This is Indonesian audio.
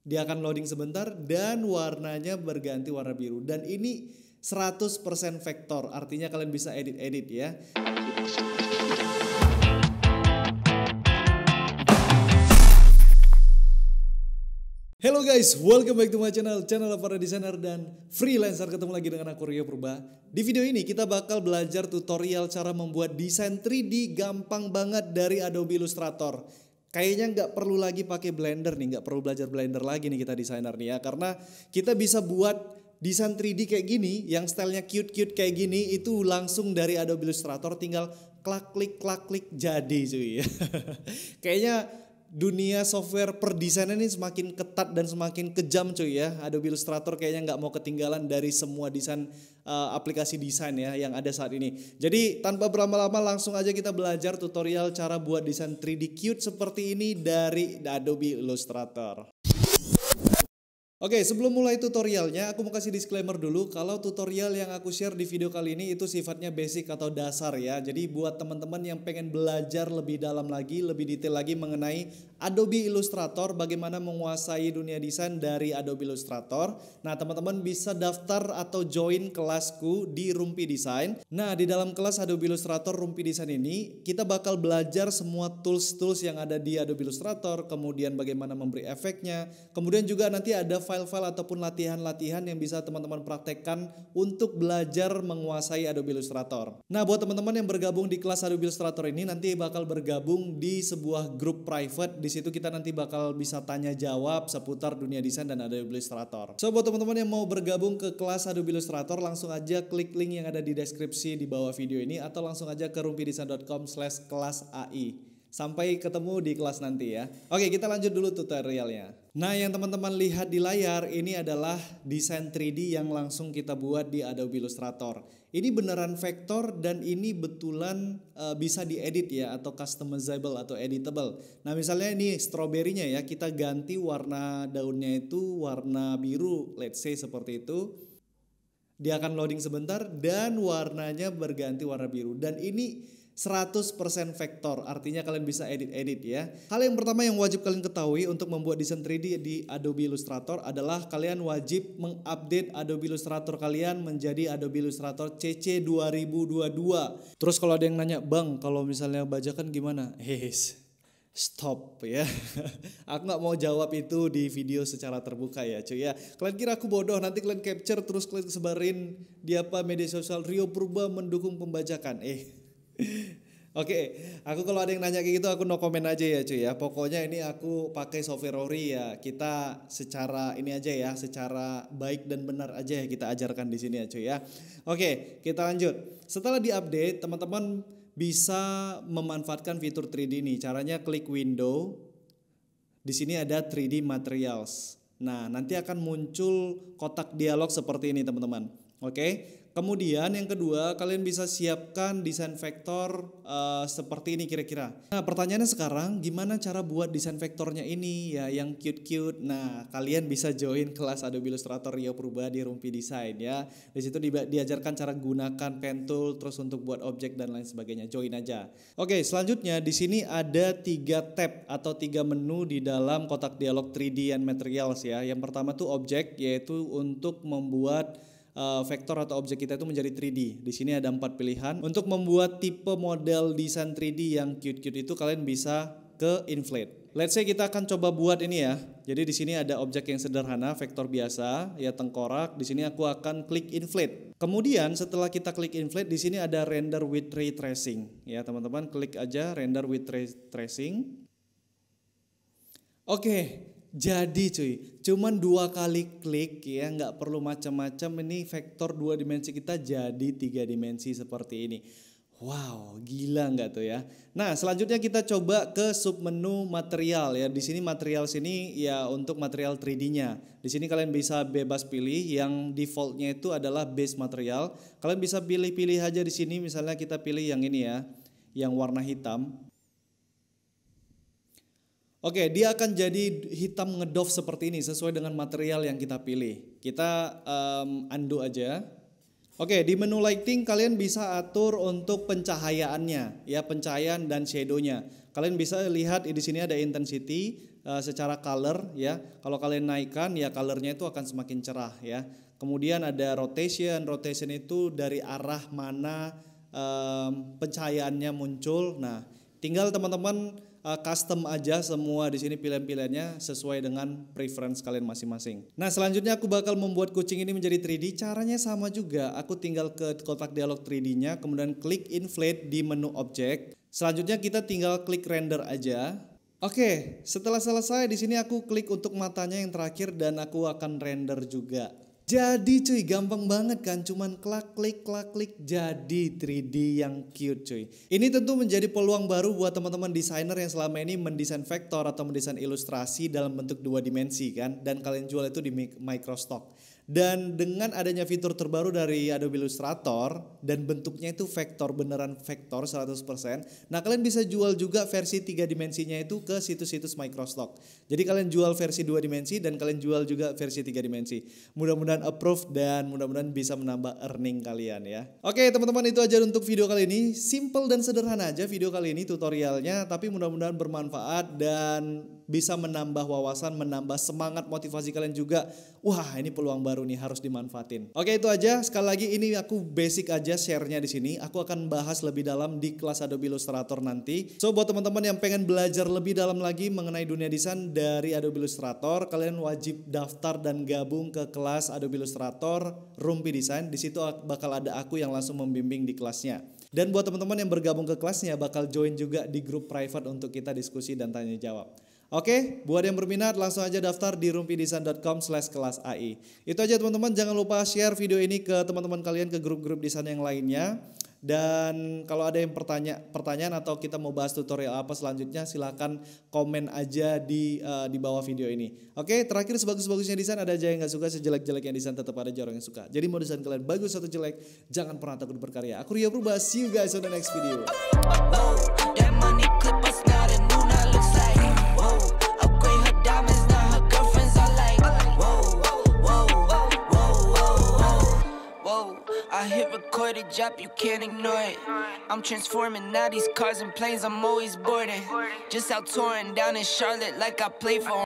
Dia akan loading sebentar dan warnanya berganti warna biru. Dan ini 100% vektor, artinya kalian bisa edit-edit ya. Hello guys, welcome back to my channel, channel para desainer dan freelancer. Ketemu lagi dengan aku Rio Purba. Di video ini kita bakal belajar tutorial cara membuat desain 3D gampang banget dari Adobe Illustrator. Kayaknya nggak perlu lagi pakai blender nih, nggak perlu belajar blender lagi nih kita desainer nih ya, karena kita bisa buat desain 3D kayak gini, yang stylenya cute-cute kayak gini, itu langsung dari Adobe Illustrator tinggal klak klik klak klik jadi cuy. Kayaknya dunia software per perdesainan ini semakin ketat dan semakin kejam cuy ya. Adobe Illustrator kayaknya nggak mau ketinggalan dari semua desain uh, aplikasi desain ya yang ada saat ini. Jadi tanpa berlama-lama langsung aja kita belajar tutorial cara buat desain 3D cute seperti ini dari Adobe Illustrator. Oke, sebelum mulai tutorialnya, aku mau kasih disclaimer dulu kalau tutorial yang aku share di video kali ini itu sifatnya basic atau dasar ya. Jadi buat teman-teman yang pengen belajar lebih dalam lagi, lebih detail lagi mengenai Adobe Illustrator, bagaimana menguasai dunia desain dari Adobe Illustrator. Nah, teman-teman bisa daftar atau join kelasku di Rumpi Design. Nah, di dalam kelas Adobe Illustrator Rumpi Design ini, kita bakal belajar semua tools-tools yang ada di Adobe Illustrator, kemudian bagaimana memberi efeknya, kemudian juga nanti ada file-file ataupun latihan-latihan yang bisa teman-teman praktekkan untuk belajar menguasai Adobe Illustrator. Nah, buat teman-teman yang bergabung di kelas Adobe Illustrator ini nanti bakal bergabung di sebuah grup private. Di situ kita nanti bakal bisa tanya jawab seputar dunia desain dan Adobe Illustrator. So, buat teman-teman yang mau bergabung ke kelas Adobe Illustrator langsung aja klik link yang ada di deskripsi di bawah video ini atau langsung aja ke rumpidesain.com/kelas AI. Sampai ketemu di kelas nanti ya. Oke, kita lanjut dulu tutorialnya. Nah, yang teman-teman lihat di layar ini adalah desain 3D yang langsung kita buat di Adobe Illustrator. Ini beneran vektor dan ini betulan e, bisa diedit ya atau customizable atau editable. Nah, misalnya ini stroberinya ya, kita ganti warna daunnya itu warna biru, let's say seperti itu dia akan loading sebentar dan warnanya berganti warna biru dan ini 100% vektor. Artinya kalian bisa edit-edit ya. Hal yang pertama yang wajib kalian ketahui untuk membuat desain 3D di Adobe Illustrator adalah kalian wajib mengupdate Adobe Illustrator kalian menjadi Adobe Illustrator CC 2022. Terus kalau ada yang nanya, "Bang, kalau misalnya bajakan gimana?" Hehehe stop ya. aku nggak mau jawab itu di video secara terbuka ya cuy ya. Kalian kira aku bodoh nanti kalian capture terus kalian sebarin di apa media sosial Rio Purba mendukung pembajakan. Eh Oke, okay. aku kalau ada yang nanya kayak gitu aku no comment aja ya cuy ya. Pokoknya ini aku pakai software Rory ya. Kita secara ini aja ya, secara baik dan benar aja ya kita ajarkan di sini ya cuy ya. Oke, okay, kita lanjut. Setelah diupdate, teman-teman bisa memanfaatkan fitur 3D ini. Caranya klik window. Di sini ada 3D materials. Nah, nanti akan muncul kotak dialog seperti ini teman-teman. Oke, okay? Kemudian yang kedua, kalian bisa siapkan desain vektor uh, seperti ini kira-kira. Nah, pertanyaannya sekarang gimana cara buat desain vektornya ini ya yang cute-cute. Nah, kalian bisa join kelas Adobe Illustrator Rio Purba di Rumpi Design ya. Di situ diajarkan cara gunakan pen tool terus untuk buat objek dan lain sebagainya. Join aja. Oke, selanjutnya di sini ada tiga tab atau tiga menu di dalam kotak dialog 3D and materials ya. Yang pertama tuh objek yaitu untuk membuat uh, vektor atau objek kita itu menjadi 3D. Di sini ada empat pilihan. Untuk membuat tipe model desain 3D yang cute-cute itu kalian bisa ke inflate. Let's say kita akan coba buat ini ya. Jadi di sini ada objek yang sederhana, vektor biasa, ya tengkorak. Di sini aku akan klik inflate. Kemudian setelah kita klik inflate, di sini ada render with ray tracing. Ya teman-teman klik aja render with ray tracing. Oke, okay jadi cuy cuman dua kali klik ya nggak perlu macam-macam ini vektor dua dimensi kita jadi tiga dimensi seperti ini Wow, gila nggak tuh ya? Nah, selanjutnya kita coba ke submenu material ya. Di sini material sini ya untuk material 3D-nya. Di sini kalian bisa bebas pilih yang defaultnya itu adalah base material. Kalian bisa pilih-pilih aja di sini. Misalnya kita pilih yang ini ya, yang warna hitam. Oke, dia akan jadi hitam ngedof seperti ini sesuai dengan material yang kita pilih. Kita um, undo aja. Oke, di menu lighting kalian bisa atur untuk pencahayaannya, ya pencahayaan dan shadownya. Kalian bisa lihat di sini ada intensity uh, secara color, ya. Kalau kalian naikkan, ya colornya itu akan semakin cerah, ya. Kemudian ada rotation, rotation itu dari arah mana um, pencahayaannya muncul. Nah, tinggal teman-teman Eh, custom aja semua di sini pilihan-pilihannya sesuai dengan preference kalian masing-masing. Nah, selanjutnya aku bakal membuat kucing ini menjadi 3D. Caranya sama juga. Aku tinggal ke kotak dialog 3D-nya, kemudian klik inflate di menu objek. Selanjutnya kita tinggal klik render aja. Oke, setelah selesai di sini aku klik untuk matanya yang terakhir dan aku akan render juga. Jadi cuy gampang banget kan cuman klik klik klik klik jadi 3D yang cute cuy. Ini tentu menjadi peluang baru buat teman-teman desainer yang selama ini mendesain vektor atau mendesain ilustrasi dalam bentuk dua dimensi kan dan kalian jual itu di Microstock. Dan dengan adanya fitur terbaru dari Adobe Illustrator dan bentuknya itu vektor beneran vektor 100%. Nah, kalian bisa jual juga versi 3 dimensinya itu ke situs-situs Microsoft. Jadi kalian jual versi 2 dimensi dan kalian jual juga versi 3 dimensi. Mudah-mudahan approve dan mudah-mudahan bisa menambah earning kalian ya. Oke, teman-teman itu aja untuk video kali ini. Simple dan sederhana aja video kali ini tutorialnya tapi mudah-mudahan bermanfaat dan bisa menambah wawasan, menambah semangat motivasi kalian juga. Wah, ini peluang baru nih harus dimanfaatin. Oke, itu aja. Sekali lagi ini aku basic aja share-nya di sini. Aku akan bahas lebih dalam di kelas Adobe Illustrator nanti. So, buat teman-teman yang pengen belajar lebih dalam lagi mengenai dunia desain dari Adobe Illustrator, kalian wajib daftar dan gabung ke kelas Adobe Illustrator Rumpi Desain. Di situ bakal ada aku yang langsung membimbing di kelasnya. Dan buat teman-teman yang bergabung ke kelasnya bakal join juga di grup private untuk kita diskusi dan tanya jawab. Oke, buat yang berminat langsung aja daftar di rumpidesign.com slash kelas AI. Itu aja teman-teman, jangan lupa share video ini ke teman-teman kalian, ke grup-grup desain yang lainnya. Dan kalau ada yang pertanya, pertanyaan atau kita mau bahas tutorial apa selanjutnya, silahkan komen aja di uh, di bawah video ini. Oke, terakhir sebagus-bagusnya desain ada aja yang nggak suka, sejelek-jeleknya desain tetap ada aja orang yang suka. Jadi mau desain kalian bagus atau jelek, jangan pernah takut berkarya. Aku Ria Purba, see you guys on the next video. footage up, you can't ignore it. I'm transforming now these cars and planes, I'm always boarding. Just out touring down in Charlotte like I play for.